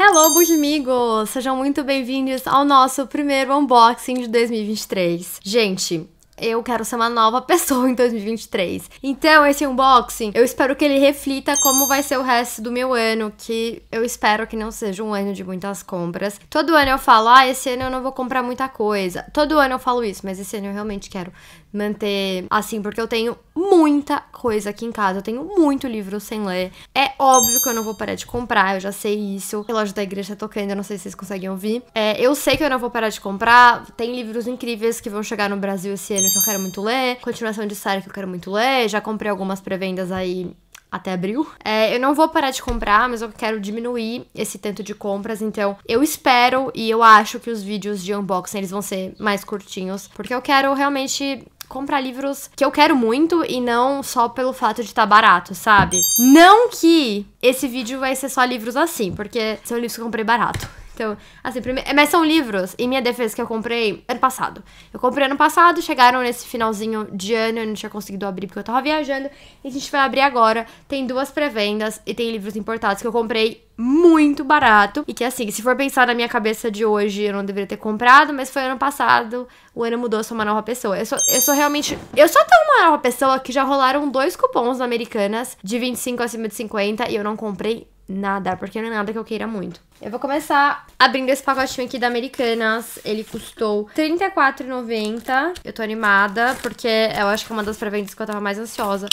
Hello, amigos! Sejam muito bem-vindos ao nosso primeiro unboxing de 2023. Gente, eu quero ser uma nova pessoa em 2023. Então, esse unboxing, eu espero que ele reflita como vai ser o resto do meu ano, que eu espero que não seja um ano de muitas compras. Todo ano eu falo, ah, esse ano eu não vou comprar muita coisa. Todo ano eu falo isso, mas esse ano eu realmente quero manter assim, porque eu tenho muita coisa aqui em casa, eu tenho muito livro sem ler. É óbvio que eu não vou parar de comprar, eu já sei isso. O relógio da igreja tá tocando, eu não sei se vocês conseguem ouvir. É, eu sei que eu não vou parar de comprar, tem livros incríveis que vão chegar no Brasil esse ano que eu quero muito ler, continuação de série que eu quero muito ler, já comprei algumas pré-vendas aí até abril. É, eu não vou parar de comprar, mas eu quero diminuir esse tanto de compras, então eu espero e eu acho que os vídeos de unboxing eles vão ser mais curtinhos, porque eu quero realmente comprar livros que eu quero muito e não só pelo fato de estar tá barato, sabe? Não que esse vídeo vai ser só livros assim, porque são livros que eu comprei barato. Então, assim, primeiro... É, mas são livros, em minha defesa, que eu comprei ano passado. Eu comprei ano passado, chegaram nesse finalzinho de ano, eu não tinha conseguido abrir porque eu tava viajando. E a gente vai abrir agora. Tem duas pré-vendas e tem livros importados que eu comprei muito barato. E que, assim, se for pensar na minha cabeça de hoje, eu não deveria ter comprado, mas foi ano passado. O ano mudou, eu sou uma nova pessoa. Eu sou, eu sou realmente. Eu sou tão uma nova pessoa que já rolaram dois cupons americanas de 25 acima de 50 e eu não comprei nada, porque não é nada que eu queira muito. Eu vou começar abrindo esse pacotinho aqui da Americanas. Ele custou R$34,90. Eu tô animada, porque eu acho que é uma das pré-vendas que eu tava mais ansiosa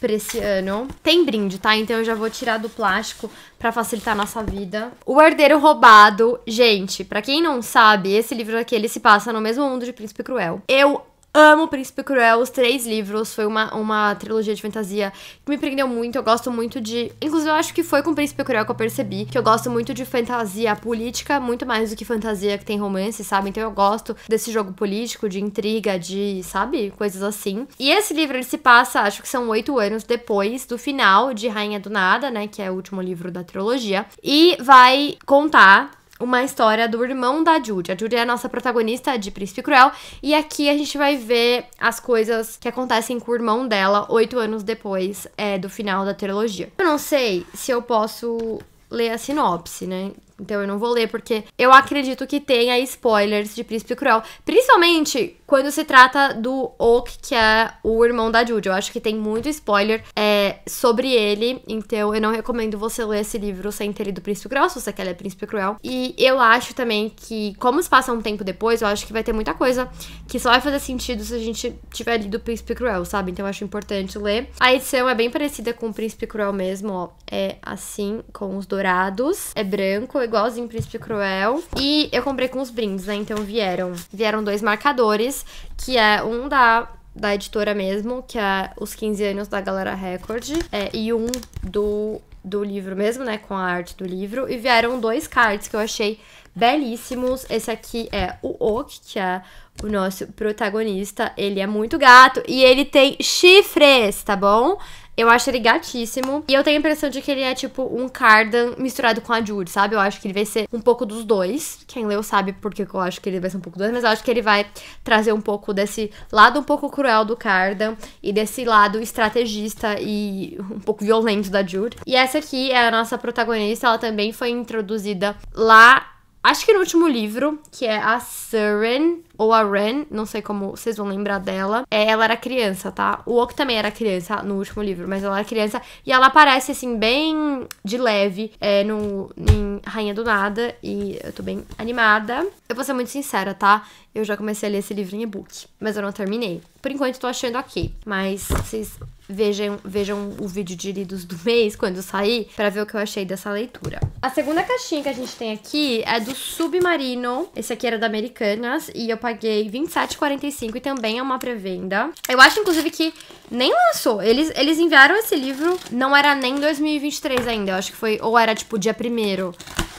pra esse ano. Tem brinde, tá? Então eu já vou tirar do plástico para facilitar a nossa vida. O Herdeiro Roubado. Gente, para quem não sabe, esse livro aqui, ele se passa no mesmo mundo de Príncipe Cruel. Eu Amo Príncipe Cruel, os três livros. Foi uma, uma trilogia de fantasia que me prendeu muito. Eu gosto muito de. Inclusive, eu acho que foi com Príncipe Cruel que eu percebi que eu gosto muito de fantasia política, muito mais do que fantasia que tem romance, sabe? Então eu gosto desse jogo político, de intriga, de, sabe, coisas assim. E esse livro ele se passa, acho que são oito anos depois do final de Rainha do Nada, né? Que é o último livro da trilogia. E vai contar uma história do irmão da Judy. A Judy é a nossa protagonista de Príncipe Cruel, e aqui a gente vai ver as coisas que acontecem com o irmão dela oito anos depois é, do final da trilogia. Eu não sei se eu posso ler a sinopse, né? Então eu não vou ler, porque eu acredito que tenha spoilers de Príncipe Cruel. Principalmente quando se trata do Oak, que é o irmão da Jude. Eu acho que tem muito spoiler é, sobre ele, então eu não recomendo você ler esse livro sem ter lido Príncipe Cruel, se você quer ler Príncipe Cruel. E eu acho também que, como se passa um tempo depois, eu acho que vai ter muita coisa que só vai fazer sentido se a gente tiver lido Príncipe Cruel, sabe? Então eu acho importante ler. A edição é bem parecida com o Príncipe Cruel mesmo, ó. É assim, com os dourados. É branco, igualzinho Príncipe Cruel. E eu comprei com os brindes, né? Então vieram, vieram dois marcadores que é um da da editora mesmo, que é Os 15 Anos da Galera Record, é, e um do, do livro mesmo, né, com a arte do livro, e vieram dois cards que eu achei belíssimos. Esse aqui é o oak que é o nosso protagonista, ele é muito gato e ele tem chifres, tá bom? Eu acho ele gatíssimo. E eu tenho a impressão de que ele é tipo um Cardan misturado com a Jude, sabe? Eu acho que ele vai ser um pouco dos dois. Quem leu sabe porque eu acho que ele vai ser um pouco dos dois, mas eu acho que ele vai trazer um pouco desse lado um pouco cruel do Cardan e desse lado estrategista e um pouco violento da Jude. E essa aqui é a nossa protagonista, ela também foi introduzida lá, acho que no último livro, que é a Surin ou a Ren, não sei como vocês vão lembrar dela. É, ela era criança, tá? O Ok também era criança no último livro, mas ela era criança. E ela aparece, assim, bem de leve é, no, em Rainha do Nada. E eu tô bem animada. Eu vou ser muito sincera, tá? Eu já comecei a ler esse livro em e-book, mas eu não terminei. Por enquanto, tô achando ok. Mas vocês vejam, vejam o vídeo de lidos do mês, quando sair, para ver o que eu achei dessa leitura. A segunda caixinha que a gente tem aqui é do Submarino. Esse aqui era da Americanas e eu paguei R$27,45 e também é uma pré-venda. Eu acho, inclusive, que nem lançou. Eles, eles enviaram esse livro, não era nem 2023 ainda, eu acho que foi, ou era tipo dia primeiro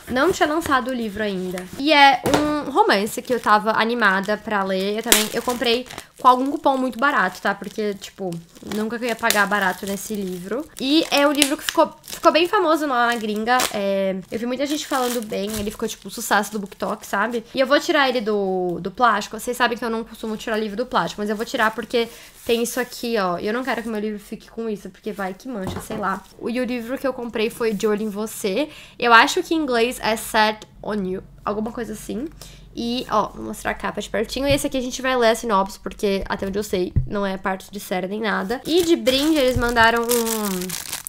não tinha lançado o livro ainda. E é um romance que eu tava animada para ler. Eu também eu comprei com algum cupom muito barato, tá? Porque, tipo, nunca que eu ia pagar barato nesse livro. E é um livro que ficou, ficou bem famoso lá na gringa. É, eu vi muita gente falando bem, ele ficou, tipo, um sucesso do BookTok, sabe? E eu vou tirar ele do, do plástico. Vocês sabem que eu não costumo tirar livro do plástico, mas eu vou tirar porque tem isso aqui, ó. Eu não quero que meu livro fique com isso, porque vai que mancha, sei lá. E o livro que eu comprei foi De Olho em Você. Eu acho que em inglês é Set on You, alguma coisa assim. E, ó, vou mostrar a capa de pertinho. E esse aqui a gente vai ler a sinopse, porque até onde eu sei, não é parte de série nem nada. E de brinde, eles mandaram um.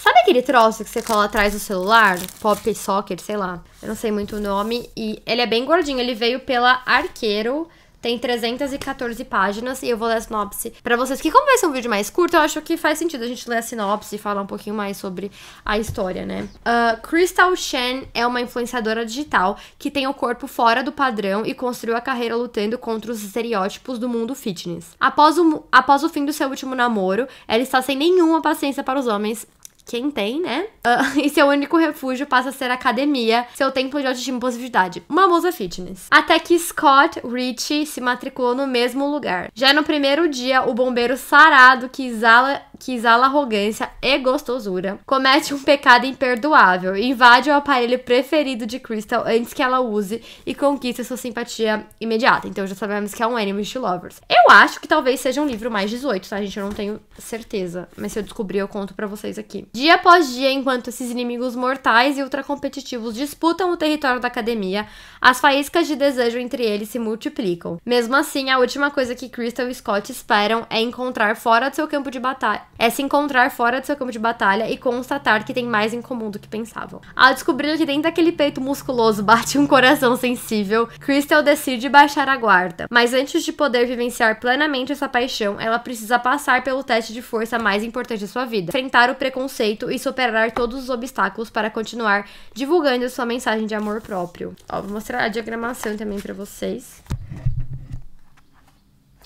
Sabe aquele troço que você cola atrás do celular? Pop Socket, sei lá. Eu não sei muito o nome. E ele é bem gordinho. Ele veio pela Arqueiro. Tem 314 páginas e eu vou ler a sinopse pra vocês. Que como vai ser um vídeo mais curto, eu acho que faz sentido a gente ler a sinopse e falar um pouquinho mais sobre a história, né? Uh, Crystal Shen é uma influenciadora digital que tem o corpo fora do padrão e construiu a carreira lutando contra os estereótipos do mundo fitness. Após o, após o fim do seu último namoro, ela está sem nenhuma paciência para os homens quem tem, né? Uh, e seu único refúgio passa a ser a academia, seu templo de autoestima e positividade. Uma musa fitness. Até que Scott Ritchie se matriculou no mesmo lugar. Já no primeiro dia, o bombeiro sarado que exala que exala arrogância e gostosura, comete um pecado imperdoável, invade o aparelho preferido de Crystal antes que ela use e conquista sua simpatia imediata. Então já sabemos que é um anime de lovers. Eu acho que talvez seja um livro mais 18, tá, gente? Eu não tenho certeza, mas se eu descobrir eu conto para vocês aqui. Dia após dia, enquanto esses inimigos mortais e ultracompetitivos disputam o território da academia, as faíscas de desejo entre eles se multiplicam. Mesmo assim, a última coisa que Crystal e Scott esperam é encontrar fora do seu campo de batalha é se encontrar fora do seu campo de batalha e constatar que tem mais em comum do que pensavam. Ao descobrir que dentro daquele peito musculoso bate um coração sensível, Crystal decide baixar a guarda. Mas antes de poder vivenciar plenamente essa paixão, ela precisa passar pelo teste de força mais importante de sua vida, enfrentar o preconceito e superar todos os obstáculos para continuar divulgando sua mensagem de amor próprio. Ó, vou mostrar a diagramação também para vocês.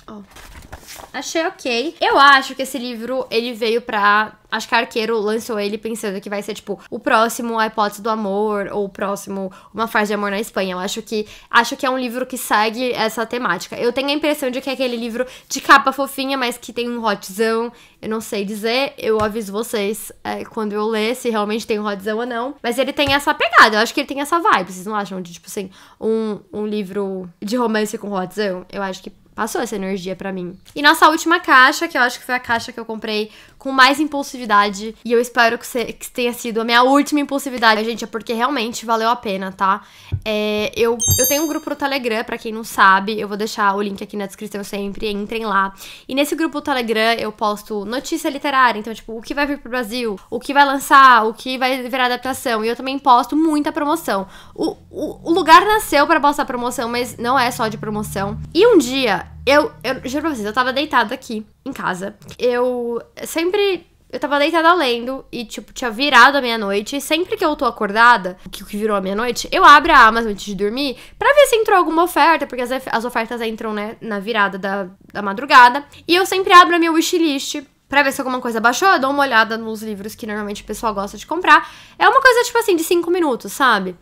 Ó. Achei ok. Eu acho que esse livro, ele veio pra Acho que Arqueiro lançou ele pensando que vai ser, tipo, o próximo A Hipótese do Amor ou o próximo Uma Fase de Amor na Espanha. Eu acho que acho que é um livro que segue essa temática. Eu tenho a impressão de que é aquele livro de capa fofinha, mas que tem um hotzão. Eu não sei dizer, eu aviso vocês é, quando eu ler se realmente tem um hotzão ou não. Mas ele tem essa pegada, eu acho que ele tem essa vibe, vocês não acham? De, tipo assim, um, um livro de romance com hotzão? Eu acho que passou essa energia para mim. E nossa última caixa, que eu acho que foi a caixa que eu comprei com mais impulsividade. E eu espero que, você, que tenha sido a minha última impulsividade, gente, é porque realmente valeu a pena, tá? É, eu, eu tenho um grupo no Telegram, para quem não sabe, eu vou deixar o link aqui na descrição sempre, entrem lá. E nesse grupo do Telegram eu posto notícia literária, então, tipo, o que vai vir pro Brasil, o que vai lançar, o que vai virar adaptação. E eu também posto muita promoção. O, o, o lugar nasceu para postar promoção, mas não é só de promoção. E um dia eu, eu juro pra vocês, eu tava deitada aqui em casa. Eu sempre eu tava deitada lendo e, tipo, tinha virado a meia-noite. E sempre que eu tô acordada, o que, que virou a meia-noite, eu abro a Amazon antes de dormir pra ver se entrou alguma oferta, porque as, as ofertas entram, né, na virada da, da madrugada. E eu sempre abro a minha wishlist pra ver se alguma coisa baixou. Eu dou uma olhada nos livros que normalmente o pessoal gosta de comprar. É uma coisa, tipo assim, de cinco minutos, sabe?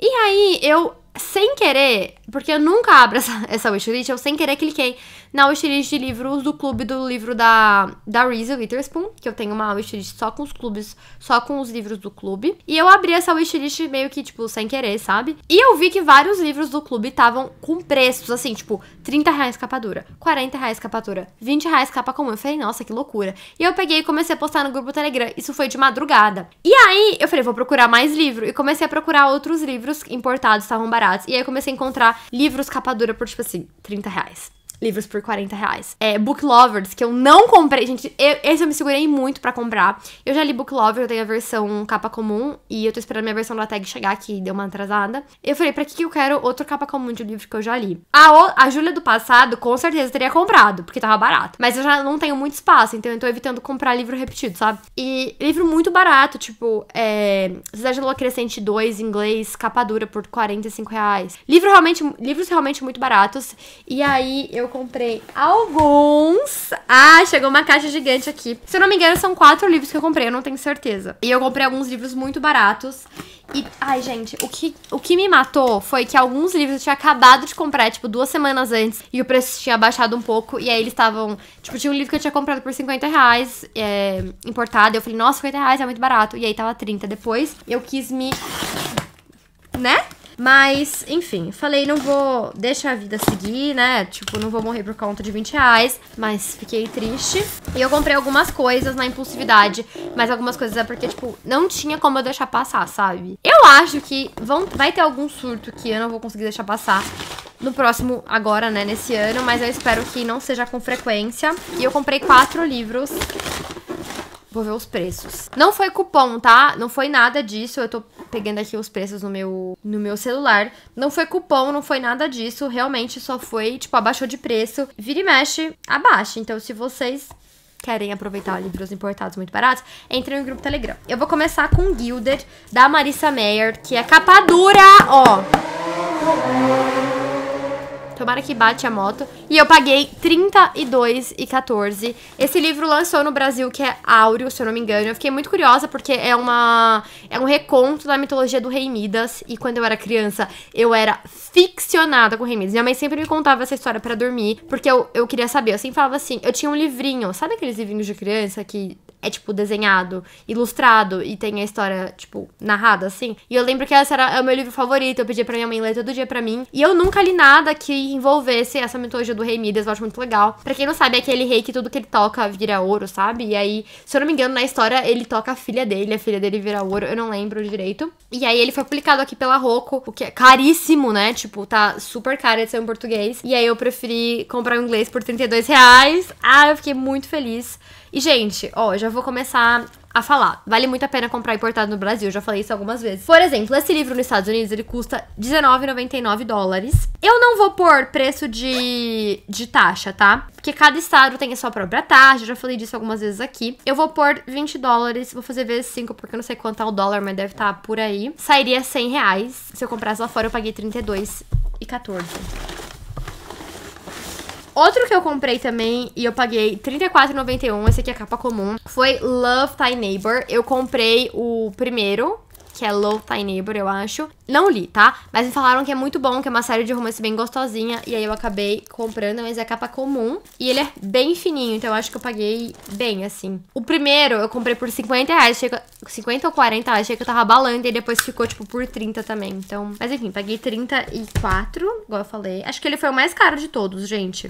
E aí eu, sem querer, porque eu nunca abro essa, essa wishlist, eu sem querer cliquei na wishlist de livros do clube do livro da, da Reese Witherspoon, que eu tenho uma wishlist só com os clubes, só com os livros do clube. E eu abri essa wishlist meio que, tipo, sem querer, sabe? E eu vi que vários livros do clube estavam com preços, assim, tipo, 30 reais capa dura, 40 reais capa dura, 20 reais capa comum. Eu falei, nossa, que loucura. E eu peguei e comecei a postar no grupo Telegram. Isso foi de madrugada. E aí, eu falei, vou procurar mais livro. E comecei a procurar outros livros importados, estavam baratos. E aí eu comecei a encontrar livros capa dura por, tipo assim, 30 reais livros por 40 reais. É, Book Lovers, que eu não comprei. Gente, eu, esse eu me segurei muito para comprar. Eu já li Book Lovers, eu tenho a versão capa comum. E eu tô esperando a minha versão da tag chegar, que deu uma atrasada. Eu falei, pra que, que eu quero outro capa comum de livro que eu já li? A, a Júlia do passado, com certeza, teria comprado, porque tava barato. Mas eu já não tenho muito espaço, então eu tô evitando comprar livro repetido, sabe? E livro muito barato, tipo, é, Cidade Lua Crescente 2, inglês, capa dura por 45 reais. Livro realmente, livros realmente muito baratos. E aí eu eu comprei alguns. Ah, chegou uma caixa gigante aqui. Se eu não me engano, são quatro livros que eu comprei, eu não tenho certeza. E eu comprei alguns livros muito baratos. E, ai, gente, o que, o que me matou foi que alguns livros eu tinha acabado de comprar, tipo, duas semanas antes, e o preço tinha baixado um pouco, e aí eles estavam. Tipo, tinha um livro que eu tinha comprado por 50 reais, é, importado, e eu falei, nossa, 50 reais é muito barato, e aí tava 30 depois. Eu quis me. né? Mas, enfim, falei, não vou... deixar a vida seguir, né? Tipo, não vou morrer por conta de 20 reais. Mas fiquei triste. E eu comprei algumas coisas na impulsividade. Mas algumas coisas é porque, tipo, não tinha como eu deixar passar, sabe? Eu acho que vão, vai ter algum surto que eu não vou conseguir deixar passar no próximo, agora, né, nesse ano, mas eu espero que não seja com frequência. E eu comprei quatro livros Vou ver os preços. Não foi cupom, tá? Não foi nada disso. Eu tô pegando aqui os preços no meu, no meu celular. Não foi cupom, não foi nada disso. Realmente só foi, tipo, abaixou de preço. Vira e mexe, abaixa. Então, se vocês querem aproveitar livros importados muito baratos, entrem no grupo Telegram. Eu vou começar com Gilded, da Marissa Mayer, que é capa dura, ó. Tomara que bate a moto. E eu paguei R$32,14. e Esse livro lançou no Brasil, que é Áureo, se eu não me engano. Eu fiquei muito curiosa, porque é uma é um reconto da mitologia do Rei Midas. E quando eu era criança, eu era ficcionada com o Rei Midas. Minha mãe sempre me contava essa história para dormir, porque eu, eu queria saber. Eu sempre falava assim, eu tinha um livrinho. Sabe aqueles livrinhos de criança que é, tipo, desenhado, ilustrado e tem a história, tipo, narrada, assim. E eu lembro que esse era é o meu livro favorito, eu pedia pra minha mãe ler todo dia pra mim. E eu nunca li nada que envolvesse essa mitologia do rei Midas, eu acho muito legal. Pra quem não sabe, é aquele rei que tudo que ele toca vira ouro, sabe? E aí, se eu não me engano, na história ele toca a filha dele, a filha dele vira ouro, eu não lembro direito. E aí ele foi publicado aqui pela Rocco, o que é caríssimo, né? Tipo, tá super caro ser em português. E aí eu preferi comprar o inglês por 32 reais. Ah, eu fiquei muito feliz. E, gente, ó, eu já vou começar a falar. Vale muito a pena comprar importado no Brasil, já falei isso algumas vezes. Por exemplo, esse livro nos Estados Unidos, ele custa 19,99 dólares. Eu não vou pôr preço de, de taxa, tá? Porque cada estado tem a sua própria taxa, já falei disso algumas vezes aqui. Eu vou pôr 20 dólares, vou fazer vezes 5, porque eu não sei quanto é o dólar, mas deve estar tá por aí. Sairia 100 reais. Se eu comprasse lá fora, eu paguei 32 e 14. Outro que eu comprei também e eu paguei R$34,91, esse aqui é capa comum, foi Love Thy Neighbor. Eu comprei o primeiro, que é low Thy Neighbor, eu acho. Não li, tá? Mas me falaram que é muito bom, que é uma série de romance bem gostosinha. E aí eu acabei comprando, mas é capa comum. E ele é bem fininho, então eu acho que eu paguei bem, assim. O primeiro eu comprei por 50 reais, achei que, 50 ou 40 reais, achei que eu tava balando. E depois ficou, tipo, por 30 também. Então, mas enfim, paguei 34, igual eu falei. Acho que ele foi o mais caro de todos, gente.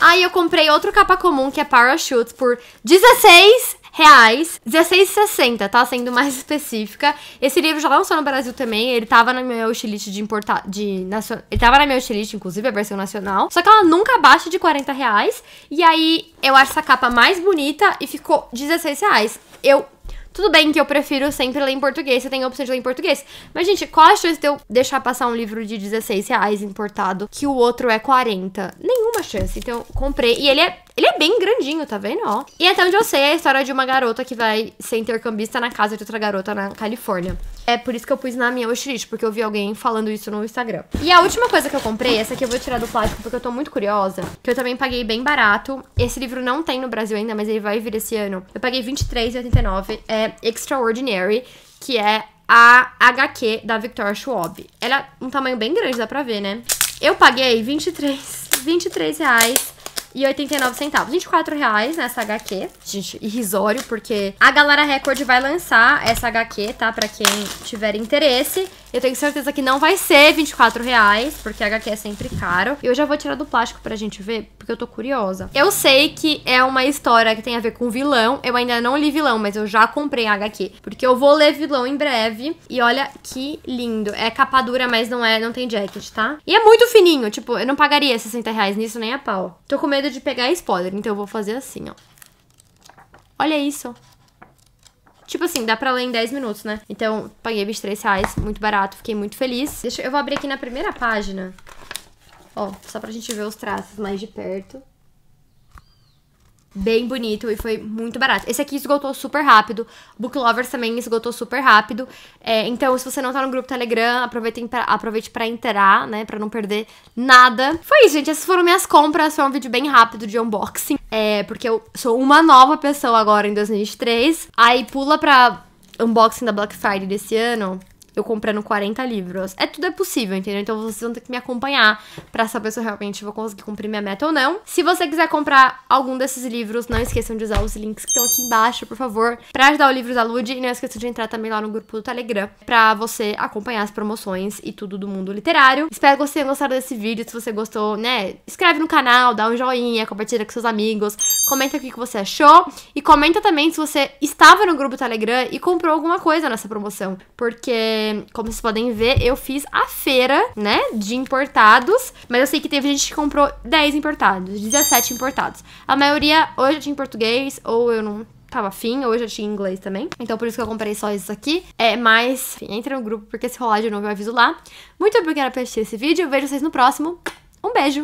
Aí eu comprei outro capa comum, que é parachute por 16 reais, 16,60, tá? Sendo mais específica. Esse livro já lançou no Brasil também, ele tava na minha wishlist de importar, de nacional, ele tava na minha wishlist, inclusive, a versão nacional, só que ela nunca abaixa de 40 reais, e aí eu acho essa capa mais bonita e ficou 16 reais. Eu tudo bem que eu prefiro sempre ler em português, eu tem a opção de ler em português. Mas, gente, qual a chance de eu deixar passar um livro de 16 reais importado que o outro é 40? Nenhuma chance. Então, comprei. E ele é ele é bem grandinho, tá vendo? Ó. E até onde eu sei, é a história de uma garota que vai ser intercambista na casa de outra garota na Califórnia. É por isso que eu pus na minha wishlist, porque eu vi alguém falando isso no Instagram. E a última coisa que eu comprei, essa aqui eu vou tirar do plástico porque eu tô muito curiosa, que eu também paguei bem barato. Esse livro não tem no Brasil ainda, mas ele vai vir esse ano. Eu paguei R$23,89. É Extraordinary, que é a HQ da Victoria Schwab. Ela é um tamanho bem grande, dá pra ver, né? Eu paguei 23, 23 reais e 89 centavos. 24 reais nessa HQ. Gente, irrisório, porque a Galera Record vai lançar essa HQ, tá? Pra quem tiver interesse. Eu tenho certeza que não vai ser 24 reais, porque HQ é sempre caro. Eu já vou tirar do plástico pra gente ver, porque eu tô curiosa. Eu sei que é uma história que tem a ver com vilão. Eu ainda não li vilão, mas eu já comprei HQ. Porque eu vou ler vilão em breve. E olha que lindo. É capa dura, mas não é, não tem jacket, tá? E é muito fininho. Tipo, eu não pagaria 60 reais nisso nem a pau. Tô com medo de pegar spoiler, então eu vou fazer assim, ó. Olha isso. Tipo assim, dá pra ler em 10 minutos, né? Então, paguei 23 reais, muito barato, fiquei muito feliz. Deixa eu vou abrir aqui na primeira página. Ó, só pra gente ver os traços mais de perto bem bonito e foi muito barato. Esse aqui esgotou super rápido. Book Lovers também esgotou super rápido. É, então, se você não tá no grupo Telegram, aproveitem pra, aproveite para inteirar, né? Pra não perder nada. Foi isso, gente. Essas foram minhas compras. Foi um vídeo bem rápido de unboxing. É, porque eu sou uma nova pessoa agora em 2023. Aí pula pra unboxing da Black Friday desse ano eu comprando 40 livros. É tudo é possível, entendeu? Então vocês vão ter que me acompanhar para saber se eu realmente vou conseguir cumprir minha meta ou não. Se você quiser comprar algum desses livros, não esqueçam de usar os links que estão aqui embaixo, por favor, para ajudar o livro da Lude. e não esqueçam de entrar também lá no grupo do Telegram para você acompanhar as promoções e tudo do mundo literário. Espero que vocês tenham gostado desse vídeo. Se você gostou, né, escreve no canal, dá um joinha, compartilha com seus amigos, comenta aqui o que você achou e comenta também se você estava no grupo do Telegram e comprou alguma coisa nessa promoção, porque como vocês podem ver, eu fiz a feira, né, de importados, mas eu sei que teve gente que comprou 10 importados, 17 importados. A maioria hoje eu tinha em português, ou eu não tava afim, hoje eu tinha em inglês também. Então por isso que eu comprei só esses aqui. É, mas, enfim, entra no grupo, porque se rolar de novo eu aviso lá. Muito obrigada por assistir esse vídeo, vejo vocês no próximo. Um beijo!